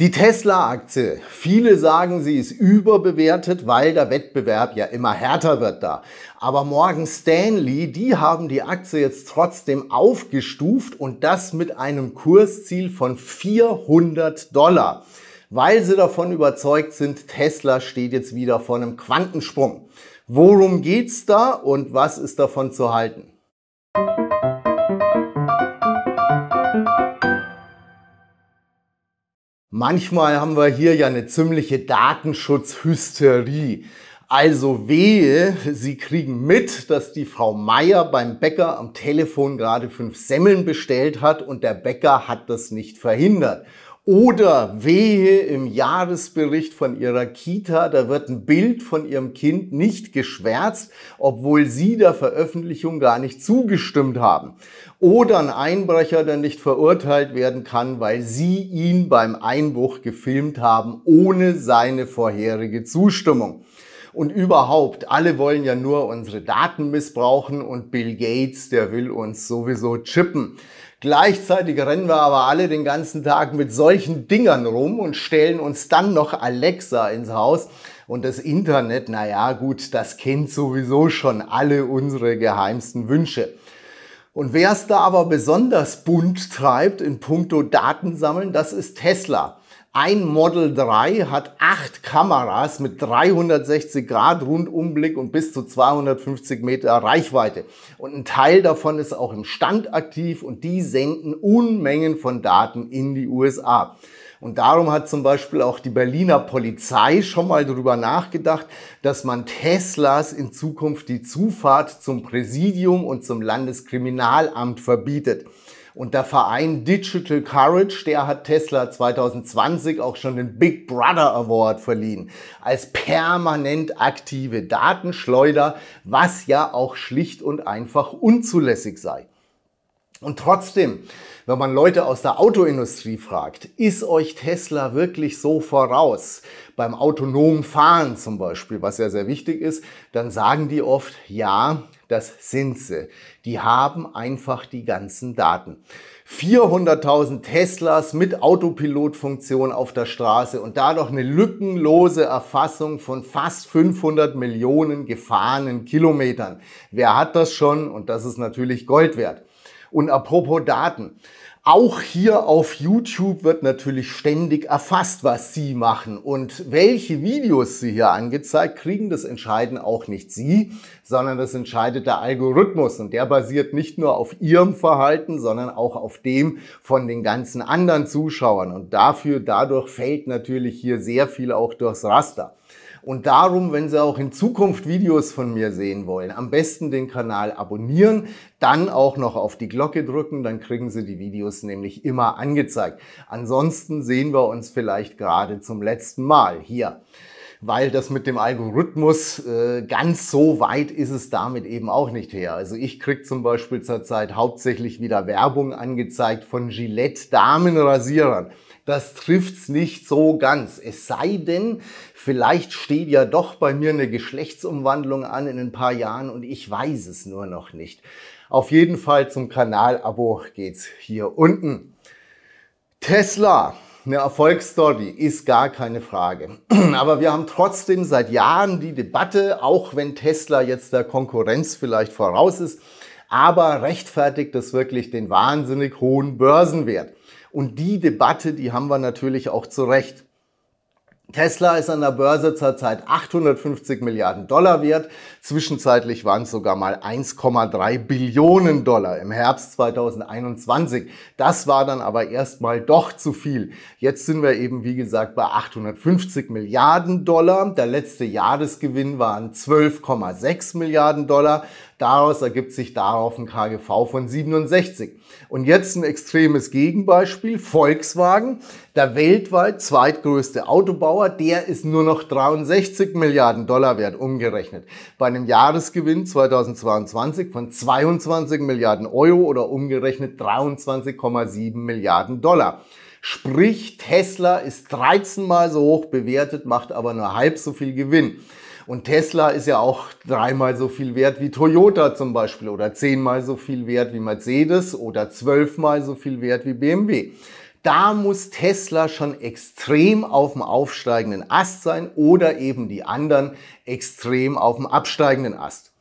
Die Tesla-Aktie, viele sagen, sie ist überbewertet, weil der Wettbewerb ja immer härter wird da. Aber Morgan Stanley, die haben die Aktie jetzt trotzdem aufgestuft und das mit einem Kursziel von 400 Dollar, weil sie davon überzeugt sind, Tesla steht jetzt wieder vor einem Quantensprung. Worum geht's da und was ist davon zu halten? Manchmal haben wir hier ja eine ziemliche Datenschutzhysterie. Also wehe, Sie kriegen mit, dass die Frau Meier beim Bäcker am Telefon gerade fünf Semmeln bestellt hat und der Bäcker hat das nicht verhindert. Oder wehe im Jahresbericht von ihrer Kita, da wird ein Bild von ihrem Kind nicht geschwärzt, obwohl sie der Veröffentlichung gar nicht zugestimmt haben. Oder ein Einbrecher, der nicht verurteilt werden kann, weil sie ihn beim Einbruch gefilmt haben, ohne seine vorherige Zustimmung. Und überhaupt, alle wollen ja nur unsere Daten missbrauchen und Bill Gates, der will uns sowieso chippen. Gleichzeitig rennen wir aber alle den ganzen Tag mit solchen Dingern rum und stellen uns dann noch Alexa ins Haus. Und das Internet, naja gut, das kennt sowieso schon alle unsere geheimsten Wünsche. Und wer es da aber besonders bunt treibt in puncto Datensammeln, das ist Tesla. Ein Model 3 hat acht Kameras mit 360 Grad Rundumblick und bis zu 250 Meter Reichweite. Und ein Teil davon ist auch im Stand aktiv und die senden Unmengen von Daten in die USA. Und darum hat zum Beispiel auch die Berliner Polizei schon mal darüber nachgedacht, dass man Teslas in Zukunft die Zufahrt zum Präsidium und zum Landeskriminalamt verbietet. Und der Verein Digital Courage, der hat Tesla 2020 auch schon den Big Brother Award verliehen. Als permanent aktive Datenschleuder, was ja auch schlicht und einfach unzulässig sei. Und trotzdem, wenn man Leute aus der Autoindustrie fragt, ist euch Tesla wirklich so voraus? Beim autonomen Fahren zum Beispiel, was ja sehr wichtig ist, dann sagen die oft, ja, das sind sie. Die haben einfach die ganzen Daten. 400.000 Teslas mit Autopilotfunktion auf der Straße und dadurch eine lückenlose Erfassung von fast 500 Millionen gefahrenen Kilometern. Wer hat das schon? Und das ist natürlich Gold wert. Und apropos Daten. Auch hier auf YouTube wird natürlich ständig erfasst, was Sie machen und welche Videos Sie hier angezeigt kriegen. Das entscheiden auch nicht Sie, sondern das entscheidet der Algorithmus und der basiert nicht nur auf Ihrem Verhalten, sondern auch auf dem von den ganzen anderen Zuschauern und dafür dadurch fällt natürlich hier sehr viel auch durchs Raster. Und darum, wenn Sie auch in Zukunft Videos von mir sehen wollen, am besten den Kanal abonnieren, dann auch noch auf die Glocke drücken, dann kriegen Sie die Videos nämlich immer angezeigt. Ansonsten sehen wir uns vielleicht gerade zum letzten Mal hier weil das mit dem Algorithmus äh, ganz so weit ist es damit eben auch nicht her. Also ich krieg zum Beispiel zurzeit hauptsächlich wieder Werbung angezeigt von Gillette Damenrasierern das trifft's nicht so ganz. Es sei denn, vielleicht steht ja doch bei mir eine Geschlechtsumwandlung an in ein paar Jahren und ich weiß es nur noch nicht. Auf jeden Fall zum Kanalabo geht's hier unten. Tesla. Eine Erfolgsstory ist gar keine Frage. Aber wir haben trotzdem seit Jahren die Debatte, auch wenn Tesla jetzt der Konkurrenz vielleicht voraus ist, aber rechtfertigt das wirklich den wahnsinnig hohen Börsenwert? Und die Debatte, die haben wir natürlich auch zu Recht. Tesla ist an der Börse zurzeit 850 Milliarden Dollar wert. Zwischenzeitlich waren es sogar mal 1,3 Billionen Dollar im Herbst 2021. Das war dann aber erstmal doch zu viel. Jetzt sind wir eben, wie gesagt, bei 850 Milliarden Dollar. Der letzte Jahresgewinn waren 12,6 Milliarden Dollar. Daraus ergibt sich darauf ein KGV von 67. Und jetzt ein extremes Gegenbeispiel, Volkswagen, der weltweit zweitgrößte Autobauer, der ist nur noch 63 Milliarden Dollar wert umgerechnet. Bei einem Jahresgewinn 2022 von 22 Milliarden Euro oder umgerechnet 23,7 Milliarden Dollar. Sprich, Tesla ist 13 mal so hoch bewertet, macht aber nur halb so viel Gewinn. Und Tesla ist ja auch dreimal so viel wert wie Toyota zum Beispiel oder zehnmal so viel wert wie Mercedes oder zwölfmal so viel wert wie BMW. Da muss Tesla schon extrem auf dem aufsteigenden Ast sein oder eben die anderen extrem auf dem absteigenden Ast.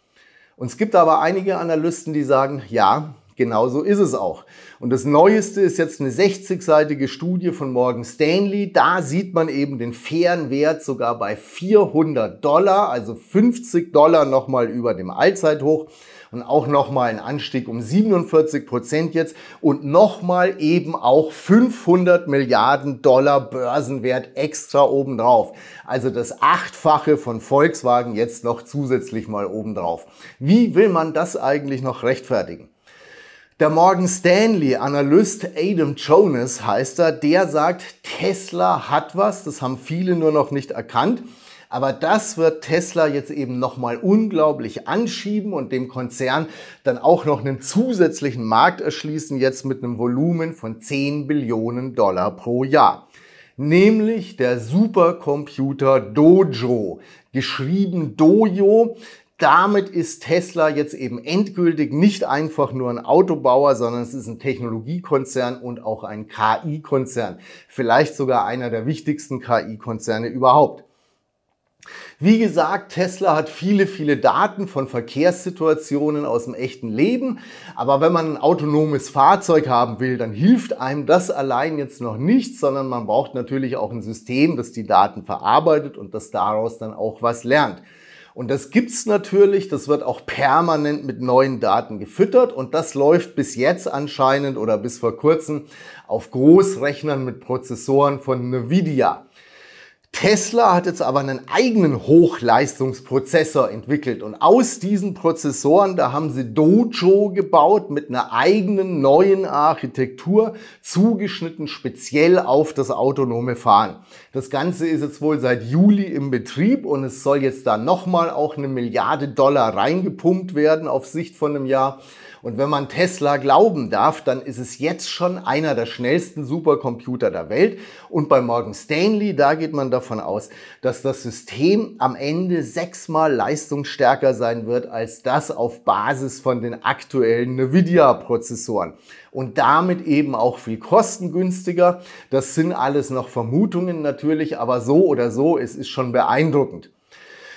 Und es gibt aber einige Analysten, die sagen, ja, genauso ist es auch. Und das Neueste ist jetzt eine 60-seitige Studie von Morgan Stanley. Da sieht man eben den fairen Wert sogar bei 400 Dollar, also 50 Dollar nochmal über dem Allzeithoch und auch nochmal ein Anstieg um 47 Prozent jetzt und nochmal eben auch 500 Milliarden Dollar Börsenwert extra obendrauf. Also das Achtfache von Volkswagen jetzt noch zusätzlich mal obendrauf. Wie will man das eigentlich noch rechtfertigen? Der Morgan Stanley Analyst Adam Jonas heißt er, der sagt, Tesla hat was, das haben viele nur noch nicht erkannt. Aber das wird Tesla jetzt eben nochmal unglaublich anschieben und dem Konzern dann auch noch einen zusätzlichen Markt erschließen, jetzt mit einem Volumen von 10 Billionen Dollar pro Jahr. Nämlich der Supercomputer Dojo, geschrieben Dojo damit ist Tesla jetzt eben endgültig nicht einfach nur ein Autobauer, sondern es ist ein Technologiekonzern und auch ein KI-Konzern. Vielleicht sogar einer der wichtigsten KI-Konzerne überhaupt. Wie gesagt, Tesla hat viele, viele Daten von Verkehrssituationen aus dem echten Leben. Aber wenn man ein autonomes Fahrzeug haben will, dann hilft einem das allein jetzt noch nicht, sondern man braucht natürlich auch ein System, das die Daten verarbeitet und das daraus dann auch was lernt. Und das gibt's natürlich, das wird auch permanent mit neuen Daten gefüttert und das läuft bis jetzt anscheinend oder bis vor kurzem auf Großrechnern mit Prozessoren von Nvidia. Tesla hat jetzt aber einen eigenen Hochleistungsprozessor entwickelt und aus diesen Prozessoren, da haben sie Dojo gebaut mit einer eigenen neuen Architektur, zugeschnitten speziell auf das autonome Fahren. Das Ganze ist jetzt wohl seit Juli im Betrieb und es soll jetzt da nochmal auch eine Milliarde Dollar reingepumpt werden auf Sicht von einem Jahr. Und wenn man Tesla glauben darf, dann ist es jetzt schon einer der schnellsten Supercomputer der Welt. Und bei Morgan Stanley, da geht man davon aus, dass das System am Ende sechsmal leistungsstärker sein wird als das auf Basis von den aktuellen Nvidia-Prozessoren. Und damit eben auch viel kostengünstiger. Das sind alles noch Vermutungen natürlich, aber so oder so, es ist schon beeindruckend.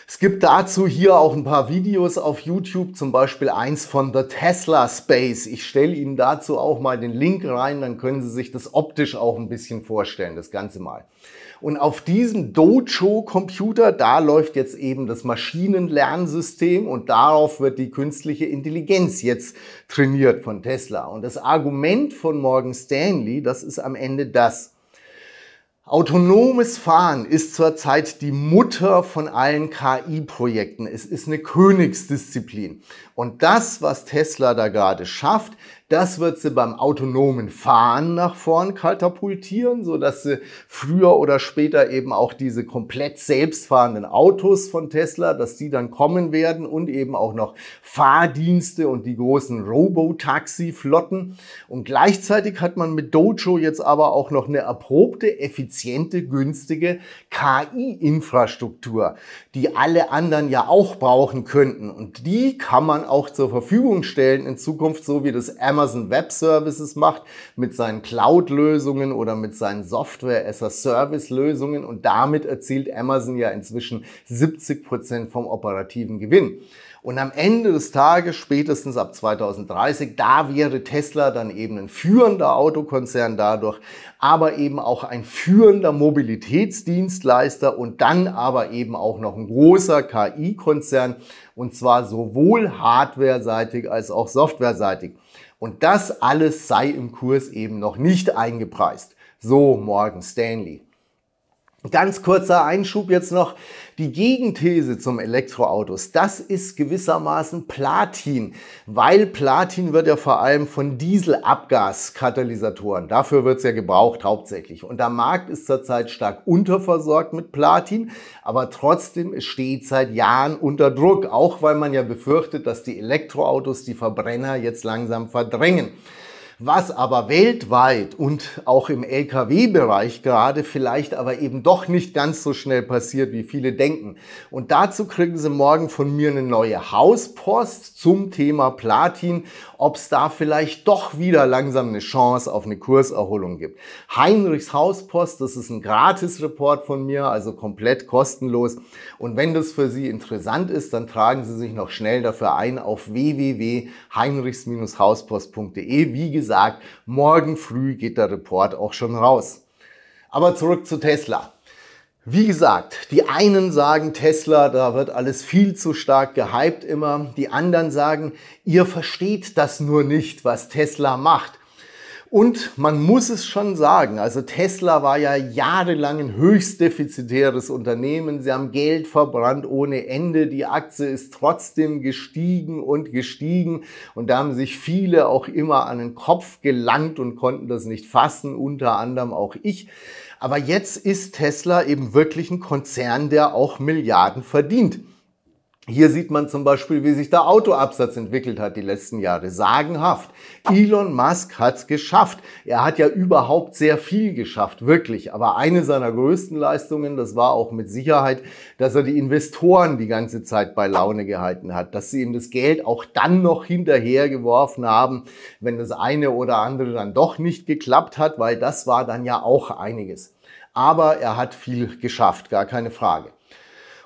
Es gibt dazu hier auch ein paar Videos auf YouTube, zum Beispiel eins von The Tesla Space. Ich stelle Ihnen dazu auch mal den Link rein, dann können Sie sich das optisch auch ein bisschen vorstellen, das Ganze mal. Und auf diesem Dojo-Computer, da läuft jetzt eben das Maschinenlernsystem und darauf wird die künstliche Intelligenz jetzt trainiert von Tesla. Und das Argument von Morgan Stanley, das ist am Ende das, Autonomes Fahren ist zurzeit die Mutter von allen KI-Projekten. Es ist eine Königsdisziplin. Und das, was Tesla da gerade schafft, das wird sie beim autonomen Fahren nach vorn katapultieren, sodass sie früher oder später eben auch diese komplett selbstfahrenden Autos von Tesla, dass die dann kommen werden und eben auch noch Fahrdienste und die großen Robotaxi-Flotten. Und gleichzeitig hat man mit Dojo jetzt aber auch noch eine erprobte, effiziente, günstige KI-Infrastruktur, die alle anderen ja auch brauchen könnten. Und die kann man auch zur Verfügung stellen in Zukunft, so wie das Amazon Amazon Web Services macht, mit seinen Cloud-Lösungen oder mit seinen Software-as-a-Service-Lösungen und damit erzielt Amazon ja inzwischen 70% Prozent vom operativen Gewinn. Und am Ende des Tages, spätestens ab 2030, da wäre Tesla dann eben ein führender Autokonzern dadurch, aber eben auch ein führender Mobilitätsdienstleister und dann aber eben auch noch ein großer KI-Konzern und zwar sowohl hardware-seitig als auch software-seitig. Und das alles sei im Kurs eben noch nicht eingepreist. So Morgan Stanley. Ganz kurzer Einschub jetzt noch. Die Gegenthese zum Elektroautos, das ist gewissermaßen Platin, weil Platin wird ja vor allem von Dieselabgaskatalysatoren, dafür wird es ja gebraucht hauptsächlich. Und der Markt ist zurzeit stark unterversorgt mit Platin, aber trotzdem steht seit Jahren unter Druck, auch weil man ja befürchtet, dass die Elektroautos die Verbrenner jetzt langsam verdrängen. Was aber weltweit und auch im Lkw-Bereich gerade vielleicht aber eben doch nicht ganz so schnell passiert, wie viele denken. Und dazu kriegen Sie morgen von mir eine neue Hauspost zum Thema Platin, ob es da vielleicht doch wieder langsam eine Chance auf eine Kurserholung gibt. Heinrichs Hauspost, das ist ein Gratis-Report von mir, also komplett kostenlos. Und wenn das für Sie interessant ist, dann tragen Sie sich noch schnell dafür ein auf www.heinrichs-hauspost.de. Wie gesagt, gesagt, morgen früh geht der Report auch schon raus. Aber zurück zu Tesla. Wie gesagt, die einen sagen Tesla, da wird alles viel zu stark gehypt immer. Die anderen sagen, ihr versteht das nur nicht, was Tesla macht. Und man muss es schon sagen, also Tesla war ja jahrelang ein höchst defizitäres Unternehmen. Sie haben Geld verbrannt ohne Ende. Die Aktie ist trotzdem gestiegen und gestiegen. Und da haben sich viele auch immer an den Kopf gelangt und konnten das nicht fassen, unter anderem auch ich. Aber jetzt ist Tesla eben wirklich ein Konzern, der auch Milliarden verdient. Hier sieht man zum Beispiel, wie sich der Autoabsatz entwickelt hat die letzten Jahre. Sagenhaft. Elon Musk hat's geschafft. Er hat ja überhaupt sehr viel geschafft, wirklich. Aber eine seiner größten Leistungen, das war auch mit Sicherheit, dass er die Investoren die ganze Zeit bei Laune gehalten hat, dass sie ihm das Geld auch dann noch hinterhergeworfen haben, wenn das eine oder andere dann doch nicht geklappt hat, weil das war dann ja auch einiges. Aber er hat viel geschafft, gar keine Frage.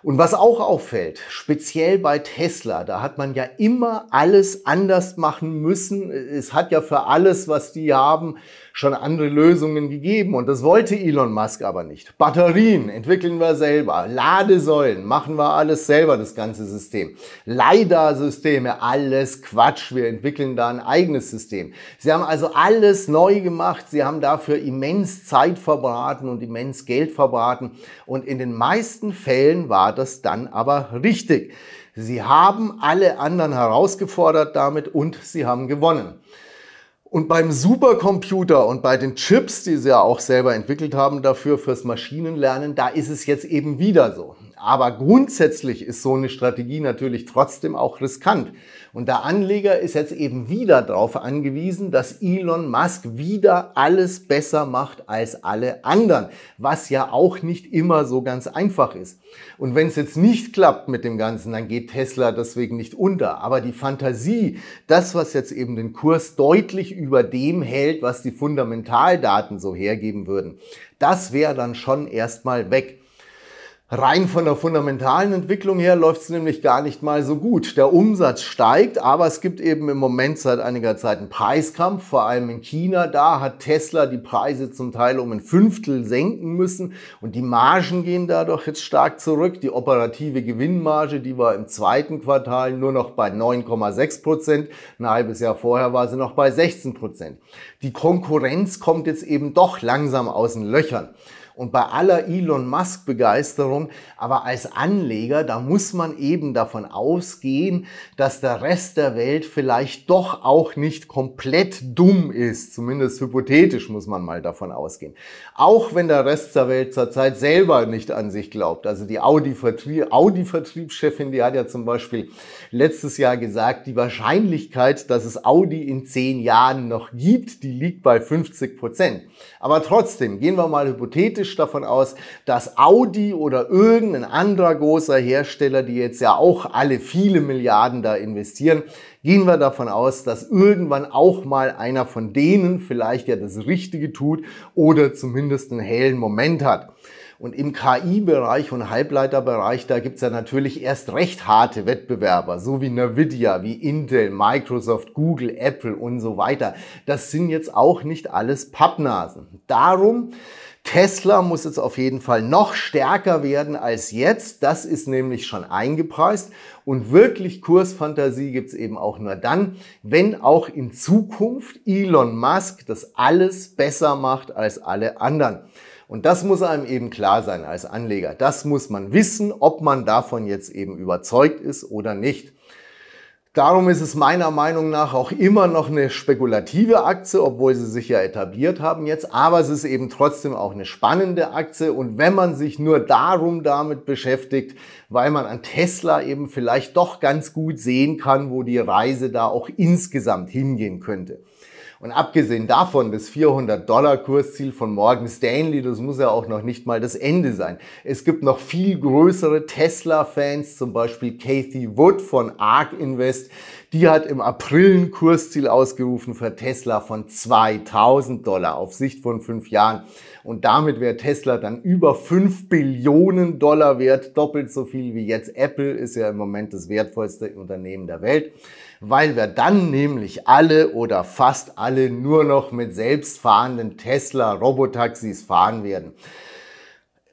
Und was auch auffällt, speziell bei Tesla, da hat man ja immer alles anders machen müssen. Es hat ja für alles, was die haben, schon andere Lösungen gegeben und das wollte Elon Musk aber nicht. Batterien entwickeln wir selber, Ladesäulen machen wir alles selber, das ganze System. LiDAR-Systeme, alles Quatsch, wir entwickeln da ein eigenes System. Sie haben also alles neu gemacht, sie haben dafür immens Zeit verbraten und immens Geld verbraten und in den meisten Fällen war das dann aber richtig. Sie haben alle anderen herausgefordert damit und sie haben gewonnen. Und beim Supercomputer und bei den Chips, die sie ja auch selber entwickelt haben dafür, fürs Maschinenlernen, da ist es jetzt eben wieder so. Aber grundsätzlich ist so eine Strategie natürlich trotzdem auch riskant, und der Anleger ist jetzt eben wieder darauf angewiesen, dass Elon Musk wieder alles besser macht als alle anderen, was ja auch nicht immer so ganz einfach ist. Und wenn es jetzt nicht klappt mit dem Ganzen, dann geht Tesla deswegen nicht unter. Aber die Fantasie, das, was jetzt eben den Kurs deutlich über dem hält, was die Fundamentaldaten so hergeben würden, das wäre dann schon erstmal weg. Rein von der fundamentalen Entwicklung her läuft es nämlich gar nicht mal so gut. Der Umsatz steigt, aber es gibt eben im Moment seit einiger Zeit einen Preiskampf, vor allem in China. Da hat Tesla die Preise zum Teil um ein Fünftel senken müssen und die Margen gehen dadurch jetzt stark zurück. Die operative Gewinnmarge, die war im zweiten Quartal nur noch bei 9,6 Prozent. Ein halbes Jahr vorher war sie noch bei 16 Prozent. Die Konkurrenz kommt jetzt eben doch langsam aus den Löchern. Und bei aller Elon Musk-Begeisterung, aber als Anleger, da muss man eben davon ausgehen, dass der Rest der Welt vielleicht doch auch nicht komplett dumm ist. Zumindest hypothetisch muss man mal davon ausgehen. Auch wenn der Rest der Welt zurzeit selber nicht an sich glaubt. Also die Audi-Vertriebschefin, Audi die hat ja zum Beispiel letztes Jahr gesagt, die Wahrscheinlichkeit, dass es Audi in zehn Jahren noch gibt, die liegt bei 50 Prozent. Aber trotzdem, gehen wir mal hypothetisch realistisch davon aus, dass Audi oder irgendein anderer großer Hersteller, die jetzt ja auch alle viele Milliarden da investieren, gehen wir davon aus, dass irgendwann auch mal einer von denen vielleicht ja das Richtige tut oder zumindest einen hellen Moment hat. Und im KI-Bereich und Halbleiterbereich, da gibt es ja natürlich erst recht harte Wettbewerber, so wie Nvidia, wie Intel, Microsoft, Google, Apple und so weiter. Das sind jetzt auch nicht alles Pappnasen. Darum Tesla muss jetzt auf jeden Fall noch stärker werden als jetzt. Das ist nämlich schon eingepreist. Und wirklich Kursfantasie gibt's eben auch nur dann, wenn auch in Zukunft Elon Musk das alles besser macht als alle anderen. Und das muss einem eben klar sein als Anleger. Das muss man wissen, ob man davon jetzt eben überzeugt ist oder nicht. Darum ist es meiner Meinung nach auch immer noch eine spekulative Aktie, obwohl sie sich ja etabliert haben jetzt. Aber es ist eben trotzdem auch eine spannende Aktie. Und wenn man sich nur darum damit beschäftigt, weil man an Tesla eben vielleicht doch ganz gut sehen kann, wo die Reise da auch insgesamt hingehen könnte. Und abgesehen davon, das 400-Dollar-Kursziel von Morgan Stanley, das muss ja auch noch nicht mal das Ende sein. Es gibt noch viel größere Tesla-Fans, zum Beispiel Kathy Wood von ARK Invest. Die hat im April ein Kursziel ausgerufen für Tesla von 2000 Dollar auf Sicht von fünf Jahren. Und damit wäre Tesla dann über 5 Billionen Dollar wert, doppelt so viel wie jetzt Apple, ist ja im Moment das wertvollste Unternehmen der Welt weil wir dann nämlich alle oder fast alle nur noch mit selbstfahrenden Tesla-Robotaxis fahren werden.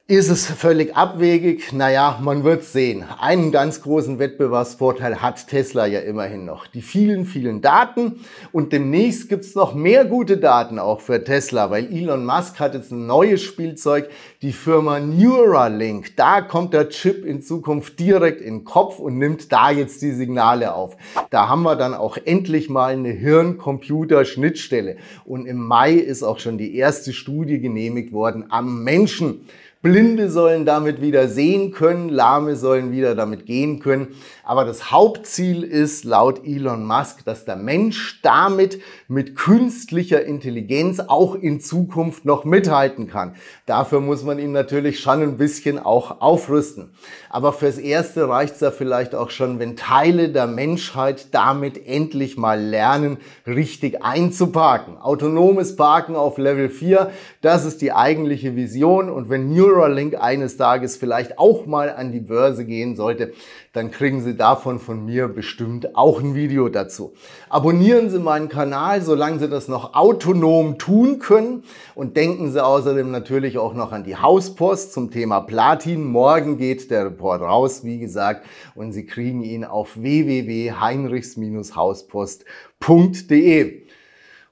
Ist es völlig abwegig? Naja, man wird sehen. Einen ganz großen Wettbewerbsvorteil hat Tesla ja immerhin noch. Die vielen, vielen Daten. Und demnächst gibt's noch mehr gute Daten auch für Tesla, weil Elon Musk hat jetzt ein neues Spielzeug, die Firma Neuralink. Da kommt der Chip in Zukunft direkt in den Kopf und nimmt da jetzt die Signale auf. Da haben wir dann auch endlich mal eine Hirn-Computer-Schnittstelle. Und im Mai ist auch schon die erste Studie genehmigt worden am Menschen. Blinde sollen damit wieder sehen können, Lahme sollen wieder damit gehen können. Aber das Hauptziel ist laut Elon Musk, dass der Mensch damit mit künstlicher Intelligenz auch in Zukunft noch mithalten kann. Dafür muss man ihn natürlich schon ein bisschen auch aufrüsten. Aber fürs Erste reicht es ja vielleicht auch schon, wenn Teile der Menschheit damit endlich mal lernen, richtig einzuparken. Autonomes Parken auf Level 4, das ist die eigentliche Vision. Und wenn Neural Neuralink eines Tages vielleicht auch mal an die Börse gehen sollte, dann kriegen Sie davon von mir bestimmt auch ein Video dazu. Abonnieren Sie meinen Kanal, solange Sie das noch autonom tun können und denken Sie außerdem natürlich auch noch an die Hauspost zum Thema Platin. Morgen geht der Report raus, wie gesagt, und Sie kriegen ihn auf www.heinrichs-hauspost.de.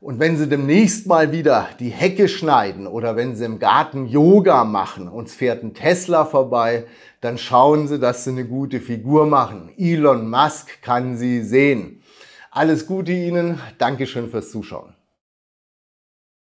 Und wenn Sie demnächst mal wieder die Hecke schneiden oder wenn Sie im Garten Yoga machen, und es fährt ein Tesla vorbei, dann schauen Sie, dass Sie eine gute Figur machen. Elon Musk kann Sie sehen. Alles Gute Ihnen. Dankeschön fürs Zuschauen.